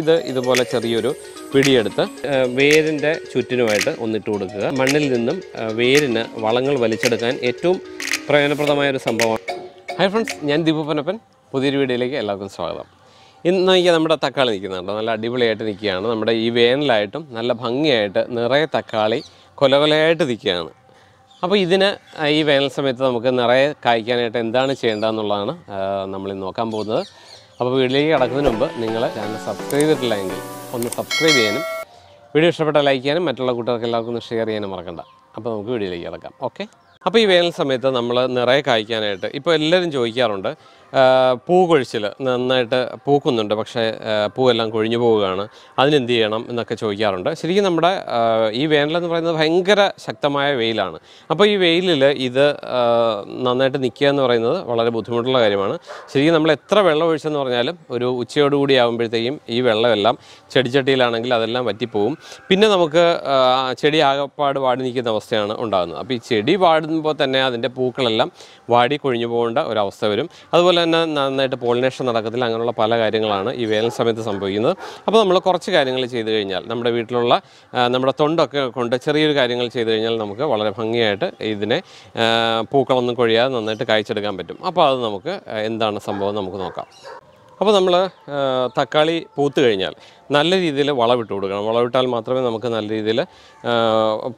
ഇത് ഇതുപോലെ ചെറിയൊരു പിടിയെടുത്ത് വേരിൻ്റെ ചുറ്റിനുമായിട്ട് ഒന്നിട്ട് കൊടുക്കുക മണ്ണിൽ നിന്നും വേരിന് വളങ്ങൾ വലിച്ചെടുക്കാൻ ഏറ്റവും പ്രയോജനപ്രദമായ ഒരു സംഭവമാണ് ഹായ് ഫ്രണ്ട്സ് ഞാൻ ദീപു പനപ്പൻ പുതിയൊരു വീഡിയോയിലേക്ക് എല്ലാവർക്കും സ്വാഗതം ഇന്ന് ഈ നമ്മുടെ തക്കാളി നിൽക്കുന്നുണ്ട് നല്ല അടിപൊളിയായിട്ട് നിൽക്കുകയാണ് നമ്മുടെ ഈ വേനലായിട്ടും നല്ല ഭംഗിയായിട്ട് നിറയെ തക്കാളി കൊല കൊലയായിട്ട് നിൽക്കുകയാണ് അപ്പോൾ ഇതിന് ഈ വേനൽ സമയത്ത് നമുക്ക് നിറയെ കായ്ക്കാനായിട്ട് എന്താണ് ചെയ്യേണ്ടതെന്നുള്ളതാണ് നമ്മളിന്ന് നോക്കാൻ പോകുന്നത് അപ്പോൾ വീട്ടിലേക്ക് കടക്കുന്നതിന് മുമ്പ് നിങ്ങൾ ചാനൽ സബ്സ്ക്രൈബ് ചെയ്തിട്ടില്ല എങ്കിൽ ഒന്ന് സബ്സ്ക്രൈബ് ചെയ്യാനും വീഡിയോ ഇഷ്ടപ്പെട്ട ലൈക്ക് ചെയ്യാനും മറ്റുള്ള കൂട്ടുകാർക്ക് എല്ലാവർക്കും ഒന്ന് ഷെയർ ചെയ്യാനും മറക്കണ്ട അപ്പോൾ നമുക്ക് വീഡിയോയിലേക്ക് കിടക്കാം ഓക്കെ അപ്പോൾ ഈ വേനൽ സമയത്ത് നമ്മൾ നിറയെ കായ്ക്കാനായിട്ട് ഇപ്പോൾ എല്ലാവരും ചോദിക്കാറുണ്ട് പൂകൊഴിച്ചിൽ നന്നായിട്ട് പൂക്കുന്നുണ്ട് പക്ഷേ പൂവെല്ലാം കൊഴിഞ്ഞു പോവുകയാണ് അതിനെന്ത് ചെയ്യണം എന്നൊക്കെ ചോദിക്കാറുണ്ട് ശരിക്കും നമ്മുടെ ഈ വേനലെന്ന് പറയുന്നത് ഭയങ്കര ശക്തമായ വെയിലാണ് അപ്പോൾ ഈ വെയിലിൽ ഇത് നന്നായിട്ട് നിൽക്കുക എന്ന് പറയുന്നത് വളരെ ബുദ്ധിമുട്ടുള്ള കാര്യമാണ് ശരിക്കും നമ്മൾ എത്ര വെള്ളം ഒഴിച്ചെന്ന് പറഞ്ഞാലും ഒരു ഉച്ചയോടുകൂടി ആകുമ്പോഴത്തേക്കും ഈ വെള്ളമെല്ലാം ചെടിച്ചട്ടിയിലാണെങ്കിൽ അതെല്ലാം വറ്റിപ്പോവും പിന്നെ നമുക്ക് ചെടി ആകപ്പാട് വാടി നിൽക്കുന്ന അവസ്ഥയാണ് ഉണ്ടാകുന്നത് അപ്പോൾ ഈ ചെടി വാടുമ്പോൾ തന്നെ അതിൻ്റെ പൂക്കളെല്ലാം വാടി കൊഴിഞ്ഞു പോകേണ്ട ഒരവസ്ഥ വരും അതുപോലെ തന്നെ നന്നായിട്ട് പോളിനേഷൻ നടക്കത്തില്ല അങ്ങനെയുള്ള പല കാര്യങ്ങളാണ് ഈ വേനൽ സമയത്ത് സംഭവിക്കുന്നത് അപ്പോൾ നമ്മൾ കുറച്ച് കാര്യങ്ങൾ ചെയ്തു കഴിഞ്ഞാൽ നമ്മുടെ വീട്ടിലുള്ള നമ്മുടെ തൊണ്ടൊക്കെ കൊണ്ട് ചെറിയൊരു കാര്യങ്ങൾ ചെയ്തു കഴിഞ്ഞാൽ നമുക്ക് വളരെ ഭംഗിയായിട്ട് ഇതിനെ പൂക്കളൊന്നും കൊഴിയാതെ നന്നായിട്ട് കായ്ച്ചെടുക്കാൻ പറ്റും അപ്പോൾ അത് നമുക്ക് എന്താണ് സംഭവം നമുക്ക് നോക്കാം അപ്പോൾ നമ്മൾ തക്കാളി പൂത്ത് കഴിഞ്ഞാൽ നല്ല രീതിയിൽ വളവിട്ട് കൊടുക്കണം വളവിട്ടാൽ മാത്രമേ നമുക്ക് നല്ല രീതിയിൽ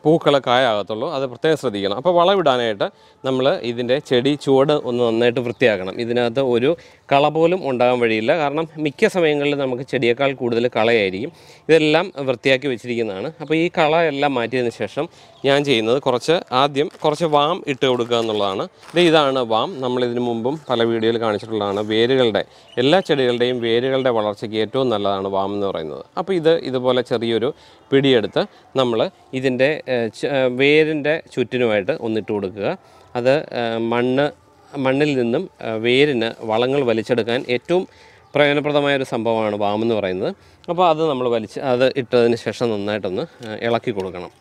പൂക്കളെ കായാകത്തുള്ളൂ അത് പ്രത്യേകം ശ്രദ്ധിക്കണം അപ്പോൾ വളവിടാനായിട്ട് നമ്മൾ ഇതിൻ്റെ ചെടി ചുവട് ഒന്ന് നന്നായിട്ട് വൃത്തിയാക്കണം ഇതിനകത്ത് ഒരു കള പോലും ഉണ്ടാകാൻ വഴിയില്ല കാരണം മിക്ക സമയങ്ങളിൽ നമുക്ക് ചെടിയേക്കാൾ കൂടുതൽ കളയായിരിക്കും ഇതെല്ലാം വൃത്തിയാക്കി വെച്ചിരിക്കുന്നതാണ് അപ്പോൾ ഈ കള എല്ലാം മാറ്റിയതിന് ശേഷം ഞാൻ ചെയ്യുന്നത് കുറച്ച് ആദ്യം കുറച്ച് വാം ഇട്ട് കൊടുക്കുക എന്നുള്ളതാണ് ഇതാണ് വാം നമ്മളിതിനു മുമ്പും പല വീഡിയോയിൽ കാണിച്ചിട്ടുള്ളതാണ് വേരുകളുടെ എല്ലാ ചെടികളുടെയും വേരുകളുടെ വളർച്ചയ്ക്ക് ഏറ്റവും നല്ലതാണ് വാം എന്ന് പറയുന്നത് പറയുന്നത് അപ്പോൾ ഇത് ഇതുപോലെ ചെറിയൊരു പിടിയെടുത്ത് നമ്മൾ ഇതിൻ്റെ വേരിൻ്റെ ചുറ്റിനുമായിട്ട് ഒന്നിട്ട് കൊടുക്കുക അത് മണ്ണ് മണ്ണിൽ നിന്നും വേരിന് വളങ്ങൾ വലിച്ചെടുക്കാൻ ഏറ്റവും പ്രയോജനപ്രദമായ ഒരു സംഭവമാണ് വാമെന്ന് പറയുന്നത് അപ്പോൾ അത് നമ്മൾ വലിച്ച് അത് ഇട്ടതിന് ശേഷം നന്നായിട്ടൊന്ന് ഇളക്കി കൊടുക്കണം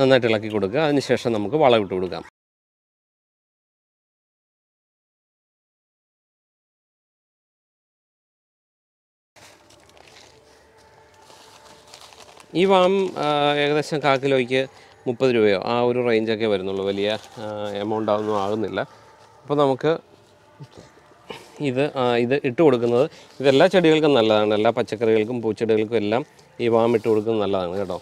നന്നായിട്ട് ഇളക്കി കൊടുക്കുക അതിന് ശേഷം നമുക്ക് വളമിട്ട് കൊടുക്കാം ഈ വാം ഏകദേശം കാക്കിലോയ്ക്ക് മുപ്പത് രൂപയോ ആ ഒരു റേഞ്ചൊക്കെ വരുന്നുള്ളൂ വലിയ എമൗണ്ട് ഒന്നും ആകുന്നില്ല അപ്പോൾ നമുക്ക് ഇത് ഇത് ഇട്ട് കൊടുക്കുന്നത് ഇതെല്ലാ ചെടികൾക്കും നല്ലതാണ് എല്ലാ പച്ചക്കറികൾക്കും പൂച്ചെടികൾക്കും എല്ലാം ഈ വാം ഇട്ട് കൊടുക്കുന്നത് നല്ലതാണ് കേട്ടോ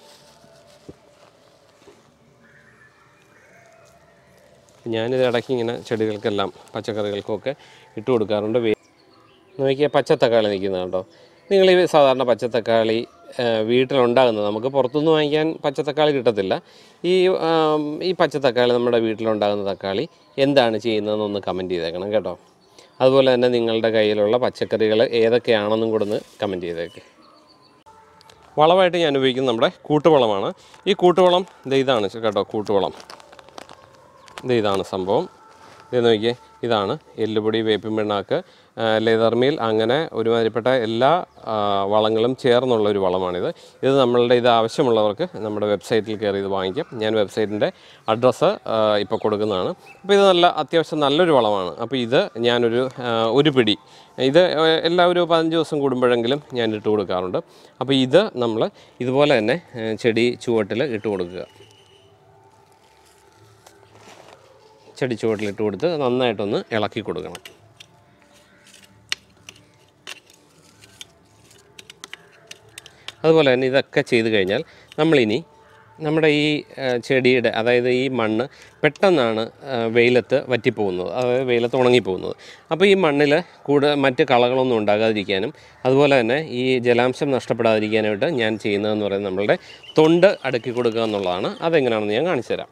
ഞാനിത് ഇടയ്ക്ക് ഇങ്ങനെ ചെടികൾക്കെല്ലാം പച്ചക്കറികൾക്കൊക്കെ ഇട്ട് കൊടുക്കാറുണ്ട് നോക്കിയാൽ പച്ചത്തക്കാളി നിൽക്കുന്നത് കേട്ടോ നിങ്ങൾ ഈ സാധാരണ പച്ചത്തക്കാളി വീട്ടിലുണ്ടാകുന്നത് നമുക്ക് പുറത്തുനിന്ന് വാങ്ങിക്കാൻ പച്ചത്തക്കാളി കിട്ടത്തില്ല ഈ ഈ പച്ചത്തക്കാളി നമ്മുടെ വീട്ടിലുണ്ടാകുന്ന തക്കാളി എന്താണ് ചെയ്യുന്നതെന്നൊന്ന് കമൻറ്റ് ചെയ്തേക്കണം കേട്ടോ അതുപോലെ തന്നെ നിങ്ങളുടെ കയ്യിലുള്ള പച്ചക്കറികൾ ഏതൊക്കെയാണെന്നും കൂടെ ഒന്ന് കമൻറ്റ് ചെയ്തേക്ക് വളമായിട്ട് ഞാൻ ഉപയോഗിക്കുന്നത് നമ്മുടെ കൂട്ടുവളമാണ് ഈ കൂട്ടുവളം ഇതാണ് കേട്ടോ കൂട്ടുവളം ഇതാണ് സംഭവം ഇത് നോക്കിയേ ഇതാണ് എല്ലുപൊടി വേപ്പിൻ പിണ്ണാക്ക് ലെതർ മീൽ അങ്ങനെ ഒരുമാതിരിപ്പെട്ട എല്ലാ വളങ്ങളും ചേർന്നുള്ള ഒരു വളമാണിത് ഇത് നമ്മളുടെ ഇത് ആവശ്യമുള്ളവർക്ക് നമ്മുടെ വെബ്സൈറ്റിൽ കയറി ഇത് വാങ്ങിക്കാം ഞാൻ വെബ്സൈറ്റിൻ്റെ അഡ്രസ്സ് ഇപ്പോൾ കൊടുക്കുന്നതാണ് അപ്പോൾ ഇത് നല്ല അത്യാവശ്യം നല്ലൊരു വളമാണ് അപ്പോൾ ഇത് ഞാനൊരു ഒരു പിടി ഇത് എല്ലാ ഒരു പതിനഞ്ച് ദിവസം കൂടുമ്പോഴെങ്കിലും ഞാൻ ഇട്ട് കൊടുക്കാറുണ്ട് അപ്പോൾ ഇത് നമ്മൾ ഇതുപോലെ തന്നെ ചെടി ചുവട്ടിൽ ഇട്ട് കൊടുക്കുക ചുവട്ടിലിട്ട് കൊടുത്ത് നന്നായിട്ടൊന്ന് ഇളക്കി കൊടുക്കണം അതുപോലെ തന്നെ ഇതൊക്കെ ചെയ്ത് കഴിഞ്ഞാൽ നമ്മളിനി നമ്മുടെ ഈ ചെടിയുടെ അതായത് ഈ മണ്ണ് പെട്ടെന്നാണ് വെയിലത്ത് വറ്റിപ്പോകുന്നത് അതായത് വെയിലത്ത് ഉണങ്ങിപ്പോകുന്നത് അപ്പോൾ ഈ മണ്ണിൽ കൂടെ മറ്റ് കളകളൊന്നും ഉണ്ടാകാതിരിക്കാനും അതുപോലെ തന്നെ ഈ ജലാംശം നഷ്ടപ്പെടാതിരിക്കാനായിട്ട് ഞാൻ ചെയ്യുന്നതെന്ന് പറയുന്നത് നമ്മളുടെ തൊണ്ട് അടുക്കി കൊടുക്കുക എന്നുള്ളതാണ് അതെങ്ങനെയാണെന്ന് ഞാൻ കാണിച്ചു തരാം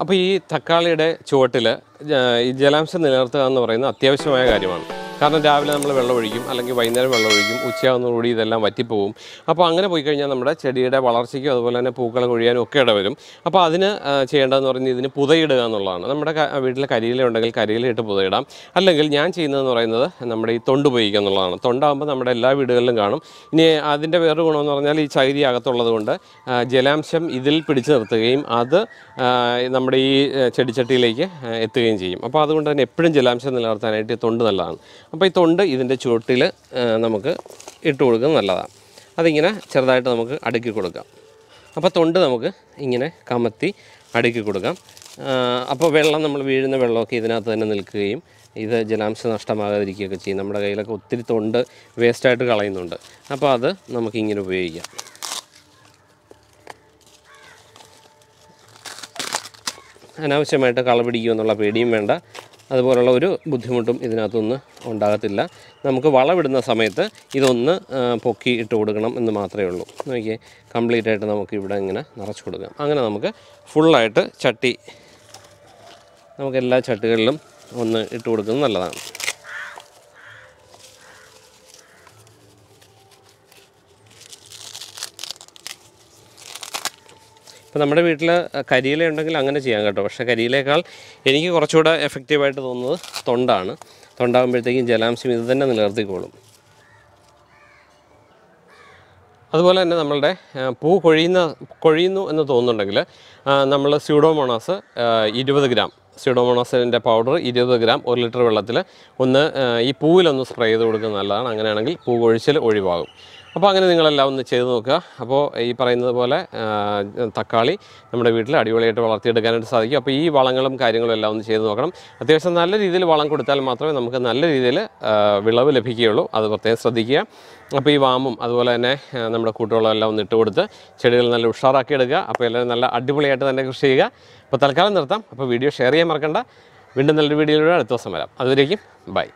അപ്പോൾ ഈ തക്കാളിയുടെ ചുവട്ടിൽ ഈ ജലാംശം നിലനിർത്തുക എന്ന് പറയുന്നത് അത്യാവശ്യമായ കാര്യമാണ് കാരണം രാവിലെ നമ്മൾ വെള്ളം ഒഴിക്കും അല്ലെങ്കിൽ വൈകുന്നേരം വെള്ളം ഒഴിക്കും ഉച്ചയാവുന്നതോടുകൂടി ഇതെല്ലാം വറ്റിപ്പോവും അപ്പോൾ അങ്ങനെ പോയി കഴിഞ്ഞാൽ നമ്മുടെ ചെടിയുടെ വളർച്ചയ്ക്കും അതുപോലെ തന്നെ പൂക്കൾ കൊഴിയാനും ഒക്കെ ഇടവരും അപ്പോൾ അതിന് ചെയ്യേണ്ടതെന്ന് പറഞ്ഞാൽ ഇതിന് പുതയിടുക എന്നുള്ളതാണ് നമ്മുടെ വീട്ടിൽ കരിയില ഉണ്ടെങ്കിൽ കരിയിലിട്ട് പുതയിടാം അല്ലെങ്കിൽ ഞാൻ ചെയ്യുന്നതെന്ന് പറയുന്നത് നമ്മുടെ ഈ തൊണ്ട് ഉപയോഗിക്കുക എന്നുള്ളതാണ് തൊണ്ടാകുമ്പോൾ നമ്മുടെ എല്ലാ വീടുകളിലും കാണും ഇനി അതിൻ്റെ വേറൊരു ഗുണമെന്ന് പറഞ്ഞാൽ ഈ ചകിരി അകത്തുള്ളതുകൊണ്ട് ജലാംശം ഇതിൽ പിടിച്ചു നിർത്തുകയും അത് നമ്മുടെ ഈ ചെടിച്ചട്ടിയിലേക്ക് എത്തുകയും ചെയ്യും അപ്പോൾ അതുകൊണ്ട് തന്നെ എപ്പോഴും ജലാംശം നിലനിർത്താനായിട്ട് തൊണ്ട് നല്ലതാണ് അപ്പോൾ ഈ തൊണ്ട് ഇതിൻ്റെ ചുവട്ടിൽ നമുക്ക് ഇട്ട് കൊടുക്കുന്നത് നല്ലതാണ് അതിങ്ങനെ ചെറുതായിട്ട് നമുക്ക് അടുക്കി കൊടുക്കാം അപ്പോൾ തൊണ്ട് നമുക്ക് ഇങ്ങനെ കമത്തി അടുക്കി കൊടുക്കാം അപ്പോൾ വെള്ളം നമ്മൾ വീഴുന്ന വെള്ളമൊക്കെ ഇതിനകത്ത് തന്നെ നിൽക്കുകയും ഇത് ജലാംശം നഷ്ടമാകാതിരിക്കുകയൊക്കെ ചെയ്യും നമ്മുടെ കയ്യിലൊക്കെ ഒത്തിരി തൊണ്ട് വേസ്റ്റായിട്ട് കളയുന്നുണ്ട് അപ്പോൾ അത് നമുക്കിങ്ങനെ ഉപയോഗിക്കാം അനാവശ്യമായിട്ട് കള പിടിക്കുമെന്നുള്ള പേടിയും വേണ്ട അതുപോലുള്ള ഒരു ബുദ്ധിമുട്ടും ഇതിനകത്തൊന്ന് ഉണ്ടാകത്തില്ല നമുക്ക് വളമിടുന്ന സമയത്ത് ഇതൊന്ന് പൊക്കി ഇട്ട് കൊടുക്കണം എന്ന് മാത്രമേ ഉള്ളൂ നോക്കിയേ കംപ്ലീറ്റ് ആയിട്ട് നമുക്ക് ഇവിടെ ഇങ്ങനെ നിറച്ചു കൊടുക്കാം അങ്ങനെ നമുക്ക് ഫുള്ളായിട്ട് ചട്ടി നമുക്ക് എല്ലാ ചട്ടികളിലും ഒന്ന് ഇട്ട് കൊടുക്കുന്നത് നല്ലതാണ് അപ്പോൾ നമ്മുടെ വീട്ടിൽ കരിയില ഉണ്ടെങ്കിൽ അങ്ങനെ ചെയ്യാം കേട്ടോ പക്ഷേ കരിയിലേക്കാൾ എനിക്ക് കുറച്ചുകൂടെ എഫക്റ്റീവായിട്ട് തോന്നുന്നത് തൊണ്ടാണ് തൊണ്ടാകുമ്പോഴത്തേക്കും ജലാംശം ഇത് തന്നെ നിലനിർത്തിക്കോളും അതുപോലെ തന്നെ നമ്മളുടെ പൂ കൊഴിയുന്ന കൊഴിയുന്നു എന്ന് തോന്നുന്നുണ്ടെങ്കിൽ നമ്മൾ സ്യൂഡോമോണാസ് ഇരുപത് ഗ്രാം സ്യൂഡോമോണോസിൻ്റെ പൗഡർ ഇരുപത് ഗ്രാം ഒരു ലിറ്റർ വെള്ളത്തിൽ ഒന്ന് ഈ പൂവിലൊന്ന് സ്പ്രേ ചെയ്ത് കൊടുക്കുന്നത് നല്ലതാണ് അങ്ങനെയാണെങ്കിൽ പൂ കൊഴിച്ചിൽ ഒഴിവാകും അപ്പോൾ അങ്ങനെ നിങ്ങളെല്ലാം ഒന്ന് ചെയ്ത് നോക്കുക അപ്പോൾ ഈ പറയുന്നത് പോലെ തക്കാളി നമ്മുടെ വീട്ടിൽ അടിപൊളിയായിട്ട് വളർത്തിയെടുക്കാനായിട്ട് സാധിക്കും അപ്പോൾ ഈ വളങ്ങളും കാര്യങ്ങളും എല്ലാം ഒന്ന് ചെയ്ത് നോക്കണം അത്യാവശ്യം നല്ല രീതിയിൽ വളം കൊടുത്താൽ മാത്രമേ നമുക്ക് നല്ല രീതിയിൽ വിളവ് ലഭിക്കുകയുള്ളൂ അത് പ്രത്യേകം ശ്രദ്ധിക്കുക അപ്പോൾ ഈ വാമും അതുപോലെ തന്നെ നമ്മുടെ കൂട്ടുകളെല്ലാം ഒന്ന് ഇട്ട് കൊടുത്ത് ചെടികൾ നല്ല ഉഷാറാക്കി എടുക്കുക അപ്പോൾ എല്ലാവരും നല്ല അടിപൊളിയായിട്ട് തന്നെ കൃഷി ചെയ്യുക അപ്പോൾ തൽക്കാലം നിർത്താം അപ്പോൾ വീഡിയോ ഷെയർ ചെയ്യാൻ മറക്കണ്ട വീണ്ടും നല്ലൊരു വീഡിയോയിലൂടെ അടുത്ത ദിവസം വരാം അതുവരേക്കും ബൈ